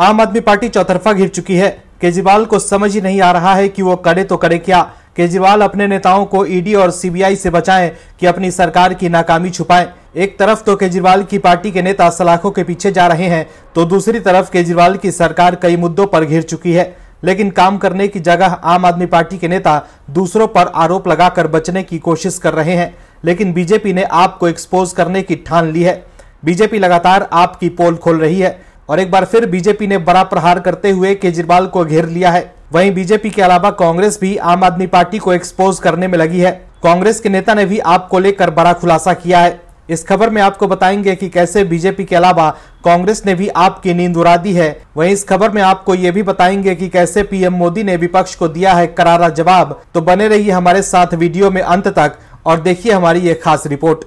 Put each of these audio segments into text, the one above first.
आम आदमी पार्टी चौतरफा घिर चुकी है केजरीवाल को समझ ही नहीं आ रहा है कि वो करे तो करे क्या केजरीवाल अपने नेताओं को ईडी और सीबीआई से बचाएं कि अपनी सरकार की नाकामी छुपाएं एक तरफ तो केजरीवाल की पार्टी के नेता सलाखों के पीछे जा रहे हैं तो दूसरी तरफ केजरीवाल की सरकार कई मुद्दों पर घिर चुकी है लेकिन काम करने की जगह आम आदमी पार्टी के नेता दूसरों पर आरोप लगाकर बचने की कोशिश कर रहे हैं लेकिन बीजेपी ने आपको एक्सपोज करने की ठान ली है बीजेपी लगातार आपकी पोल खोल रही है और एक बार फिर बीजेपी ने बड़ा प्रहार करते हुए केजरीवाल को घेर लिया है वहीं बीजेपी के अलावा कांग्रेस भी आम आदमी पार्टी को एक्सपोज करने में लगी है कांग्रेस के नेता ने भी आपको लेकर बड़ा खुलासा किया है इस खबर में आपको बताएंगे कि कैसे बीजेपी के अलावा कांग्रेस ने भी आपकी नींद उड़ा दी है वहीं इस खबर में आपको ये भी बताएंगे कि कैसे पीएम मोदी ने विपक्ष को दिया है करारा जवाब तो बने रहिए हमारे साथ वीडियो में अंत तक और देखिए हमारी ये खास रिपोर्ट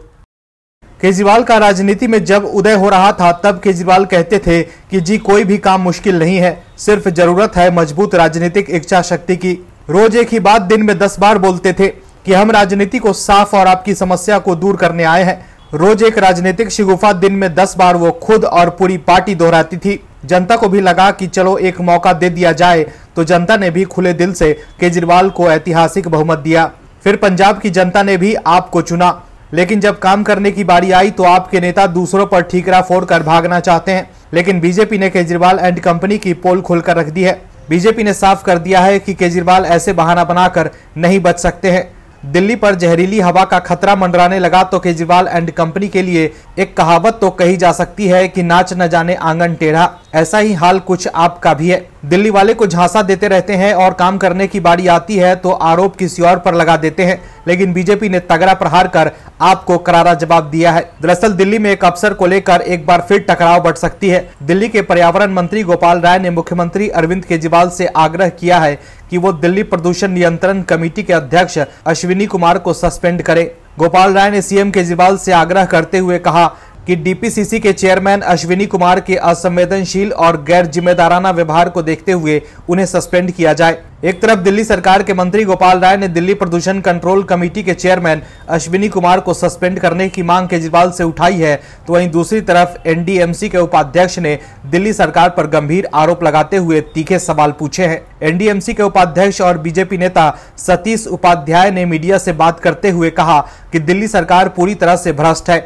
केजरीवाल का राजनीति में जब उदय हो रहा था तब केजरीवाल कहते थे कि जी कोई भी काम मुश्किल नहीं है सिर्फ जरूरत है मजबूत राजनीतिक इच्छा शक्ति की रोज एक ही बात दिन में दस बार बोलते थे कि हम राजनीति को साफ और आपकी समस्या को दूर करने आए हैं रोज एक राजनीतिक शिगुफा दिन में दस बार वो खुद और पूरी पार्टी दोहराती थी जनता को भी लगा कि चलो एक मौका दे दिया जाए तो जनता ने भी खुले दिल से केजरीवाल को ऐतिहासिक बहुमत दिया फिर पंजाब की जनता ने भी आपको चुना लेकिन जब काम करने की बारी आई तो आपके नेता दूसरों पर ठीकरा फोड़ कर भागना चाहते हैं लेकिन बीजेपी ने केजरीवाल एंड कंपनी की पोल खोलकर रख दी है बीजेपी ने साफ कर दिया है कि केजरीवाल ऐसे बहाना बनाकर नहीं बच सकते हैं दिल्ली पर जहरीली हवा का खतरा मंडराने लगा तो केजरीवाल एंड कंपनी के लिए एक कहावत तो कही जा सकती है कि नाच न जाने आंगन टेढ़ा ऐसा ही हाल कुछ आपका भी है दिल्ली वाले को झांसा देते रहते हैं और काम करने की बारी आती है तो आरोप किसी और पर लगा देते हैं लेकिन बीजेपी ने तगड़ा प्रहार कर आपको करारा जवाब दिया है दरअसल दिल्ली में एक अफसर को लेकर एक बार फिर टकराव बढ़ सकती है दिल्ली के पर्यावरण मंत्री गोपाल राय ने मुख्यमंत्री अरविंद केजरीवाल से आग्रह किया है कि वो दिल्ली प्रदूषण नियंत्रण कमेटी के अध्यक्ष अश्विनी कुमार को सस्पेंड करे गोपाल राय ने सीएम केजरीवाल से आग्रह करते हुए कहा कि डीपीसीसी के चेयरमैन अश्विनी कुमार के असंवेदनशील और गैर जिम्मेदाराना व्यवहार को देखते हुए उन्हें सस्पेंड किया जाए एक तरफ दिल्ली सरकार के मंत्री गोपाल राय ने दिल्ली प्रदूषण कंट्रोल कमेटी के चेयरमैन अश्विनी कुमार को सस्पेंड करने की मांग केजरीवाल से उठाई है तो वहीं दूसरी तरफ एनडीएमसी के उपाध्यक्ष ने दिल्ली सरकार पर गंभीर आरोप लगाते हुए तीखे सवाल पूछे हैं एनडीएमसी के उपाध्यक्ष और बीजेपी नेता सतीश उपाध्याय ने मीडिया से बात करते हुए कहा कि दिल्ली सरकार पूरी तरह से भ्रष्ट है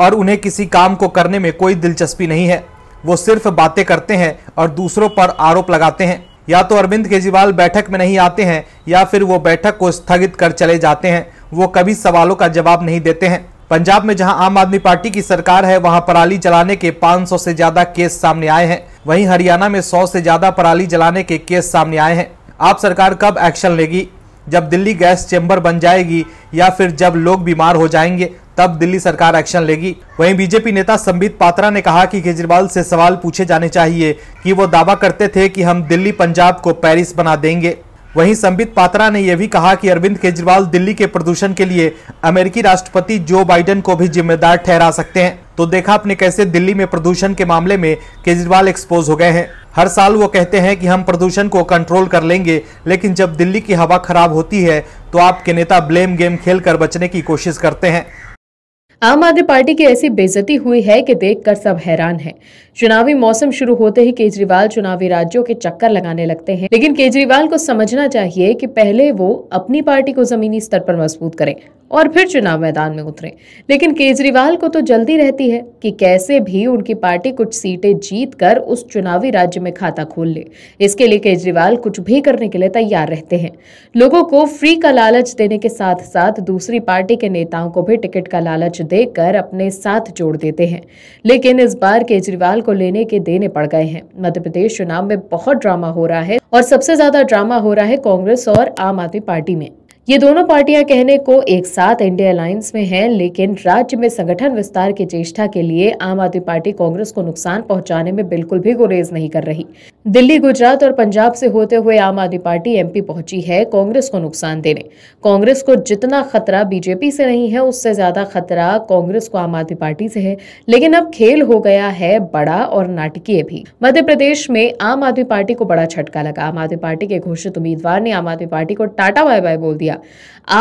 और उन्हें किसी काम को करने में कोई दिलचस्पी नहीं है वो सिर्फ बातें करते हैं और दूसरों पर आरोप लगाते हैं या तो अरविंद केजरीवाल बैठक में नहीं आते हैं या फिर वो बैठक को स्थगित कर चले जाते हैं वो कभी सवालों का जवाब नहीं देते हैं पंजाब में जहां आम आदमी पार्टी की सरकार है वहां पराली जलाने के 500 से ज्यादा केस सामने आए हैं वहीं हरियाणा में 100 से ज्यादा पराली जलाने के केस सामने आए हैं आप सरकार कब एक्शन लेगी जब दिल्ली गैस चैम्बर बन जाएगी या फिर जब लोग बीमार हो जाएंगे तब दिल्ली सरकार एक्शन लेगी वहीं बीजेपी नेता संबित पात्रा ने कहा कि केजरीवाल से सवाल पूछे जाने चाहिए कि वो दावा करते थे कि हम दिल्ली पंजाब को पेरिस बना देंगे वहीं संबित पात्रा ने यह भी कहा कि अरविंद केजरीवाल दिल्ली के प्रदूषण के लिए अमेरिकी राष्ट्रपति जो बाइडेन को भी जिम्मेदार ठहरा सकते हैं तो देखा आपने कैसे दिल्ली में प्रदूषण के मामले में केजरीवाल एक्सपोज हो गए हैं हर साल वो कहते हैं कि हम प्रदूषण को कंट्रोल कर लेंगे लेकिन जब दिल्ली की हवा खराब होती है तो आपके नेता ब्लेम गेम कर बचने की कोशिश करते हैं आम आदमी पार्टी की ऐसी बेजती हुई है कि देखकर सब हैरान हैं। चुनावी मौसम शुरू होते ही केजरीवाल चुनावी राज्यों के चक्कर लगाने लगते हैं लेकिन केजरीवाल को समझना चाहिए कि पहले वो अपनी पार्टी को जमीनी स्तर पर मजबूत करें और फिर चुनाव मैदान में उतरें लेकिन केजरीवाल को तो जल्दी रहती है कि कैसे भी उनकी पार्टी कुछ सीटें जीत कर उस चुनावी राज्य में खाता खोल ले इसके लिए केजरीवाल कुछ भी करने के लिए तैयार रहते हैं लोगों को फ्री का लालच देने के साथ साथ दूसरी पार्टी के नेताओं को भी टिकट का लालच देकर अपने साथ जोड़ देते हैं लेकिन इस बार केजरीवाल को लेने के देने पड़ गए हैं मध्य प्रदेश चुनाव में बहुत ड्रामा हो रहा है और सबसे ज्यादा ड्रामा हो रहा है कांग्रेस और आम आदमी पार्टी में ये दोनों पार्टियां कहने को एक साथ इंडिया अलायंस में हैं लेकिन राज्य में संगठन विस्तार की चेष्टा के लिए आम आदमी पार्टी कांग्रेस को नुकसान पहुंचाने में बिल्कुल भी गुरेज नहीं कर रही दिल्ली गुजरात और पंजाब से होते हुए आम आदमी पार्टी एमपी पहुंची है कांग्रेस को नुकसान देने कांग्रेस को जितना खतरा बीजेपी से नहीं है उससे ज्यादा खतरा कांग्रेस को आम आदमी पार्टी से है लेकिन अब खेल हो गया है बड़ा और नाटकीय भी मध्य प्रदेश में आम आदमी पार्टी को बड़ा झटका लगा आम आदमी पार्टी के घोषित उम्मीदवार ने आम आदमी पार्टी को टाटा बाय बाय बोल दिया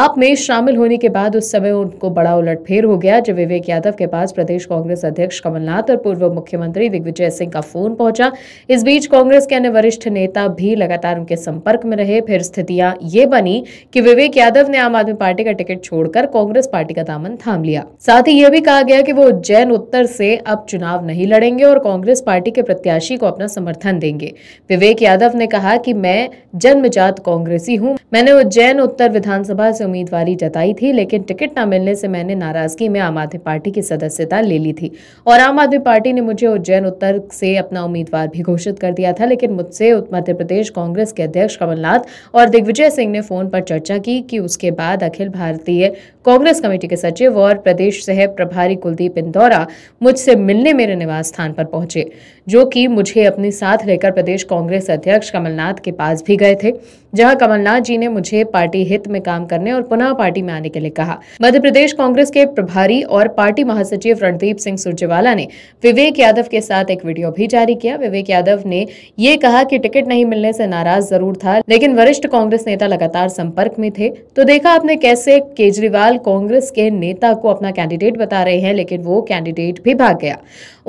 आप में शामिल होने के बाद उस समय उनको बड़ा उलटफेर हो गया जब विवेक यादव के पास प्रदेश कांग्रेस अध्यक्ष कमलनाथ और पूर्व मुख्यमंत्री दिग्विजय सिंह का फोन पहुंचा इस बीच कांग्रेस कांग्रेस के अन्य वरिष्ठ नेता भी लगातार उनके संपर्क में रहे फिर स्थितियां ये बनी कि विवेक यादव ने आम आदमी पार्टी का टिकट छोड़कर कांग्रेस पार्टी का दामन थाम लिया साथ ही यह भी कहा गया कि वो उज्जैन उत्तर से अब चुनाव नहीं लड़ेंगे और कांग्रेस पार्टी के प्रत्याशी को अपना समर्थन देंगे विवेक यादव ने कहा कि मैं जन्मजात कांग्रेसी हूँ मैंने उज्जैन उत्तर विधानसभा से उम्मीदवारी जताई थी लेकिन टिकट न मिलने से मैंने नाराजगी में आम आदमी पार्टी की सदस्यता ले ली थी और आम आदमी पार्टी ने मुझे उज्जैन उत्तर से अपना उम्मीदवार भी घोषित कर दिया था था लेकिन मुझसे मध्य प्रदेश कांग्रेस के अध्यक्ष कमलनाथ और दिग्विजय सिंह ने फोन पर चर्चा की कि उसके बाद अखिल भारतीय कांग्रेस कमेटी के सचिव और प्रदेश सह प्रभारी कुलदीप इंदौरा मुझसे मिलने मेरे निवास स्थान पर पहुंचे जो कि मुझे अपने साथ लेकर प्रदेश कांग्रेस अध्यक्ष कमलनाथ के पास भी गए थे जहां कमलनाथ जी ने मुझे पार्टी हित में काम करने और पुनः पार्टी में आने के लिए कहा मध्य प्रदेश कांग्रेस के प्रभारी और पार्टी महासचिव रणदीप सिंह सुरजेवाला ने विवेक यादव के साथ एक वीडियो भी जारी किया विवेक यादव ने ये कहा कि टिकट नहीं मिलने से नाराज जरूर था लेकिन वरिष्ठ कांग्रेस नेता लगातार संपर्क में थे तो देखा आपने कैसे केजरीवाल कांग्रेस के नेता को अपना कैंडिडेट बता रहे हैं लेकिन वो कैंडिडेट भी भाग गया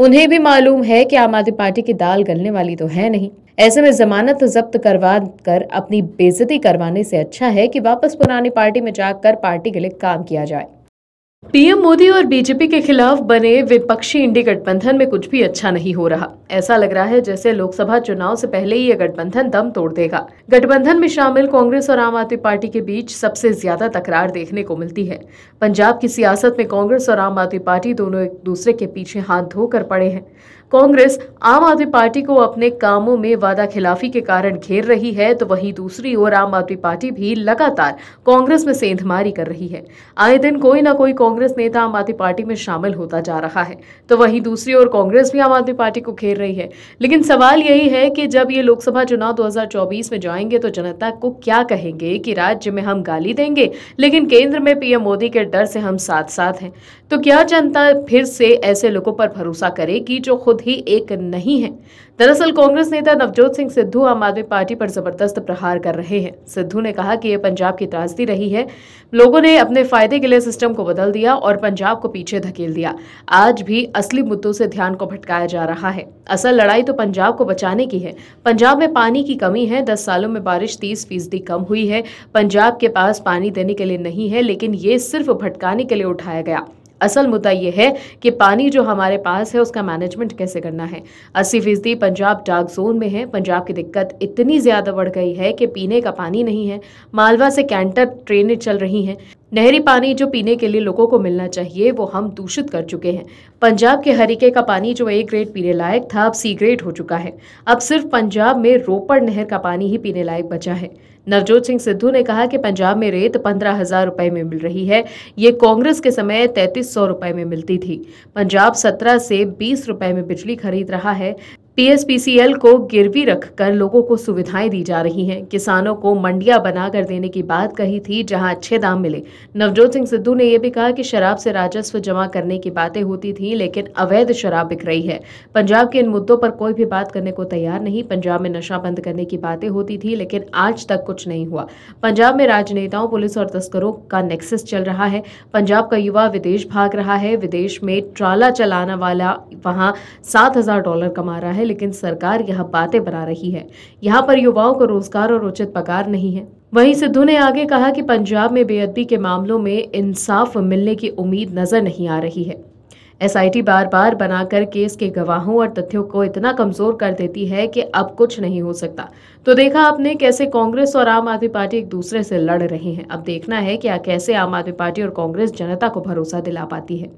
उन्हें भी मालूम है कि आम आदमी पार्टी की दाल गलने वाली तो है नहीं ऐसे में जमानत जब्त करवा कर अपनी बेजती करवाने से अच्छा है कि वापस पुरानी पार्टी में जाकर पार्टी के लिए काम किया जाए पीएम मोदी और बीजेपी के खिलाफ बने विपक्षी इंडी गठबंधन में कुछ भी अच्छा नहीं हो रहा ऐसा लग रहा है जैसे लोकसभा चुनाव से पहले ही यह गठबंधन दम तोड़ देगा गठबंधन में शामिल कांग्रेस और आम आदमी पार्टी के बीच सबसे ज्यादा तकरार देखने को मिलती है पंजाब की सियासत में कांग्रेस और आम आदमी पार्टी दोनों एक दूसरे के पीछे हाथ धोकर पड़े हैं कांग्रेस आम आदमी पार्टी को अपने कामों में वादा खिलाफी के कारण घेर रही है तो वहीं दूसरी ओर आम आदमी पार्टी भी लगातार कांग्रेस में सेंधमारी कर रही है आए दिन कोई ना कोई कांग्रेस नेता आम आदमी पार्टी में शामिल होता जा रहा है तो वहीं दूसरी ओर कांग्रेस भी आम आदमी पार्टी को घेर रही है लेकिन सवाल यही है कि जब ये लोकसभा चुनाव दो में जाएंगे तो जनता को क्या कहेंगे कि राज्य में हम गाली देंगे लेकिन केंद्र में पीएम मोदी के डर से हम साथ साथ हैं तो क्या जनता फिर से ऐसे लोगों पर भरोसा करेगी जो खुद विरोध ही एक नहीं है दरअसल कांग्रेस नेता नवजोत सिंह सिद्धू आम आदमी पार्टी पर जबरदस्त प्रहार कर रहे हैं सिद्धू ने कहा कि ये पंजाब की त्रासदी रही है लोगों ने अपने फायदे के लिए सिस्टम को बदल दिया और पंजाब को पीछे धकेल दिया आज भी असली मुद्दों से ध्यान को भटकाया जा रहा है असल लड़ाई तो पंजाब को बचाने की है पंजाब में पानी की कमी है दस सालों में बारिश तीस फीसदी कम हुई है पंजाब के पास पानी देने के लिए नहीं है लेकिन ये सिर्फ भटकाने के लिए उठाया गया असल मुद्दा यह है कि पानी जो हमारे पास है उसका मैनेजमेंट कैसे करना है अस्सी फीसदी पंजाब डार्क जोन में है पंजाब की दिक्कत इतनी ज़्यादा बढ़ गई है कि पीने का पानी नहीं है मालवा से कैंटर ट्रेनें चल रही हैं नहरी पानी जो पीने के लिए लोगों को मिलना चाहिए वो हम दूषित कर चुके हैं पंजाब के हरीके का पानी जो ए ग्रेड पीने लायक था अब सी ग्रेड हो चुका है अब सिर्फ पंजाब में रोपड़ नहर का पानी ही पीने लायक बचा है नवजोत सिंह सिद्धू ने कहा कि पंजाब में रेत पंद्रह हजार रुपए में मिल रही है ये कांग्रेस के समय तैतीस सौ रुपए में मिलती थी पंजाब सत्रह से बीस रुपए में बिजली खरीद रहा है पीएसपीसीएल को गिरवी रखकर लोगों को सुविधाएं दी जा रही हैं किसानों को मंडिया बनाकर देने की बात कही थी जहां अच्छे दाम मिले नवजोत सिंह सिद्धू ने यह भी कहा कि शराब से राजस्व जमा करने की बातें होती थी लेकिन अवैध शराब बिक रही है पंजाब के इन मुद्दों पर कोई भी बात करने को तैयार नहीं पंजाब में नशा बंद करने की बातें होती थी लेकिन आज तक कुछ नहीं हुआ पंजाब में राजनेताओं पुलिस और तस्करों का नेक्सेस चल रहा है पंजाब का युवा विदेश भाग रहा है विदेश में ट्राला चलाने वाला वहाँ सात डॉलर कमा रहा है लेकिन सरकार यहाँ बातें बना रही है यहाँ पर युवाओं को रोजगार और उचित पगार नहीं है वहीं सिद्धू ने आगे कहा कि पंजाब में बेअदबी के मामलों में इंसाफ मिलने की उम्मीद नजर नहीं आ रही है एसआईटी बार बार बनाकर केस के गवाहों और तथ्यों को इतना कमजोर कर देती है कि अब कुछ नहीं हो सकता तो देखा आपने कैसे कांग्रेस और आम आदमी पार्टी एक दूसरे से लड़ रहे हैं अब देखना है कि कैसे आम आदमी पार्टी और कांग्रेस जनता को भरोसा दिला पाती है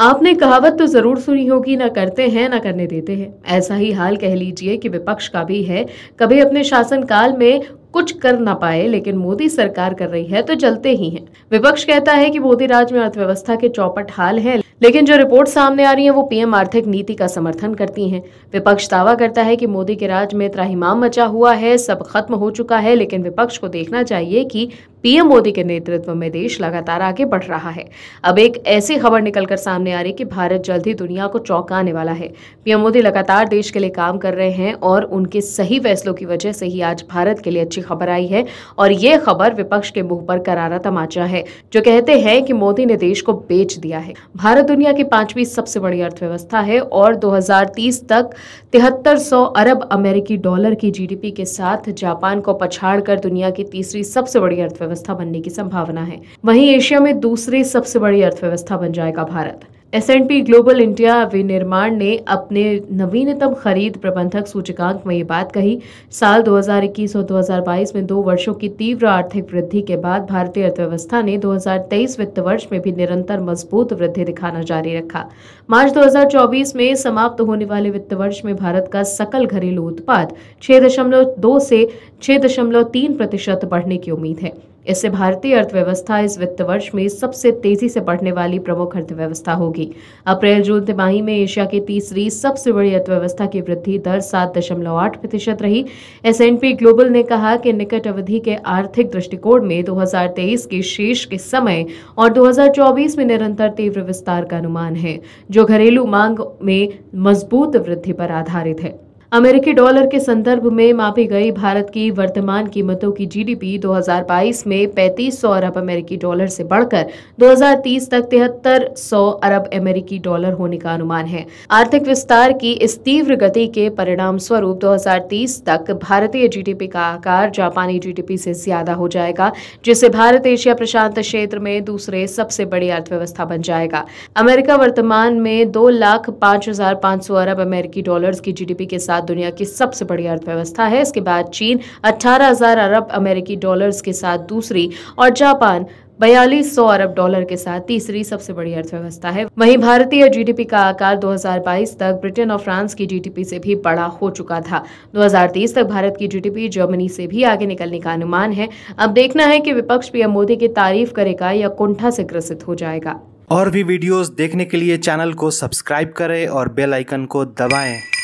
आपने कहावत तो ज़रूर सुनी होगी ना करते हैं ना करने देते हैं ऐसा ही हाल कह लीजिए कि विपक्ष का भी है कभी अपने शासनकाल में कुछ कर ना पाए लेकिन मोदी सरकार कर रही है तो चलते ही हैं विपक्ष कहता है कि मोदी राज में अर्थव्यवस्था के चौपट हाल है लेकिन जो रिपोर्ट सामने आ रही है वो पीएम आर्थिक नीति का समर्थन करती हैं विपक्ष दावा करता है कि मोदी के राज में त्राहिमाम मचा हुआ है सब खत्म हो चुका है लेकिन विपक्ष को देखना चाहिए कि पीएम मोदी के नेतृत्व में देश लगातार आगे बढ़ रहा है अब एक ऐसी खबर निकलकर सामने आ रही कि भारत जल्द ही दुनिया को चौंकाने वाला है पीएम मोदी लगातार देश के लिए काम कर रहे हैं और उनके सही फैसलों की वजह से ही आज भारत के लिए अच्छी खबर आई है और ये खबर विपक्ष के मुंह पर करारा तमाचा है जो कहते हैं कि मोदी ने देश को बेच दिया है भारत दुनिया की पांचवी सबसे बड़ी अर्थव्यवस्था है और दो तक तिहत्तर अरब अमेरिकी डॉलर की जीडीपी के साथ जापान को पछाड़ कर दुनिया की तीसरी सबसे बड़ी अर्थव्यवस्था अर्थव्यवस्था बनने की संभावना है वहीं एशिया में दूसरी सबसे बड़ी अर्थव्यवस्था बन जाएगा Bharat S and P global India विनिर्माण ने अपने नवीनतम खरीद प्रबंधक सूचकांक में ये बात कही साल 2021 और 2022 में दो वर्षों की तीव्र आर्थिक वृद्धि के बाद भारतीय अर्थव्यवस्था ने 2023 वित्त वर्ष में भी निरंतर मजबूत वृद्धि दिखाना जारी रखा मार्च 2024 में समाप्त होने वाले वित्त वर्ष में भारत का सकल घरेलू उत्पाद 6.2 से 6.3 प्रतिशत बढ़ने की उम्मीद है इससे भारतीय अर्थव्यवस्था इस वित्त वर्ष में सबसे तेजी से बढ़ने वाली प्रमुख अर्थव्यवस्था होगी अप्रैल जून तिमाही में एशिया की तीसरी सबसे बड़ी अर्थव्यवस्था की वृद्धि दर सात दशमलव आठ प्रतिशत रही एस ग्लोबल ने कहा कि निकट अवधि के आर्थिक दृष्टिकोण में 2023 के शेष के समय और 2024 में निरंतर तीव्र विस्तार का अनुमान है जो जो घरेलू मांग में मजबूत वृद्धि पर आधारित है अमेरिकी डॉलर के संदर्भ में मापी गई भारत की वर्तमान कीमतों की जीडीपी 2022 में 3500 अरब अमेरिकी डॉलर से बढ़कर 2030 तक तिहत्तर अरब अमेरिकी डॉलर होने का अनुमान है आर्थिक विस्तार की इस तीव्र गति के परिणाम स्वरूप 2030 तक भारतीय जीडीपी का आकार जापानी जीडीपी से ज्यादा हो जाएगा जिससे भारत एशिया प्रशांत क्षेत्र में दूसरे सबसे बड़ी अर्थव्यवस्था बन जाएगा अमेरिका वर्तमान में दो लाख पांच हजार पाँच सौ अरब अमेरिकी डॉलर की जीडीपी के साथ बाद दुनिया की सबसे बड़ी अर्थव्यवस्था है इसके बाद चीन 18,000 अरब अमेरिकी डॉलर्स के साथ दूसरी और जापान बयालीस सौ अरब डॉलर के साथ तीसरी सबसे बड़ी अर्थव्यवस्था है वहीं भारतीय जीडीपी का आकार 2022 तक ब्रिटेन और फ्रांस की जीडीपी से भी बड़ा हो चुका था 2030 तक भारत की जीडीपी जर्मनी से भी आगे निकलने का अनुमान है अब देखना है कि विपक्ष पीएम मोदी की तारीफ करेगा या कुंठा से ग्रसित हो जाएगा और भी वीडियोस देखने के लिए चैनल को सब्सक्राइब करें और बेलाइकन को दबाएं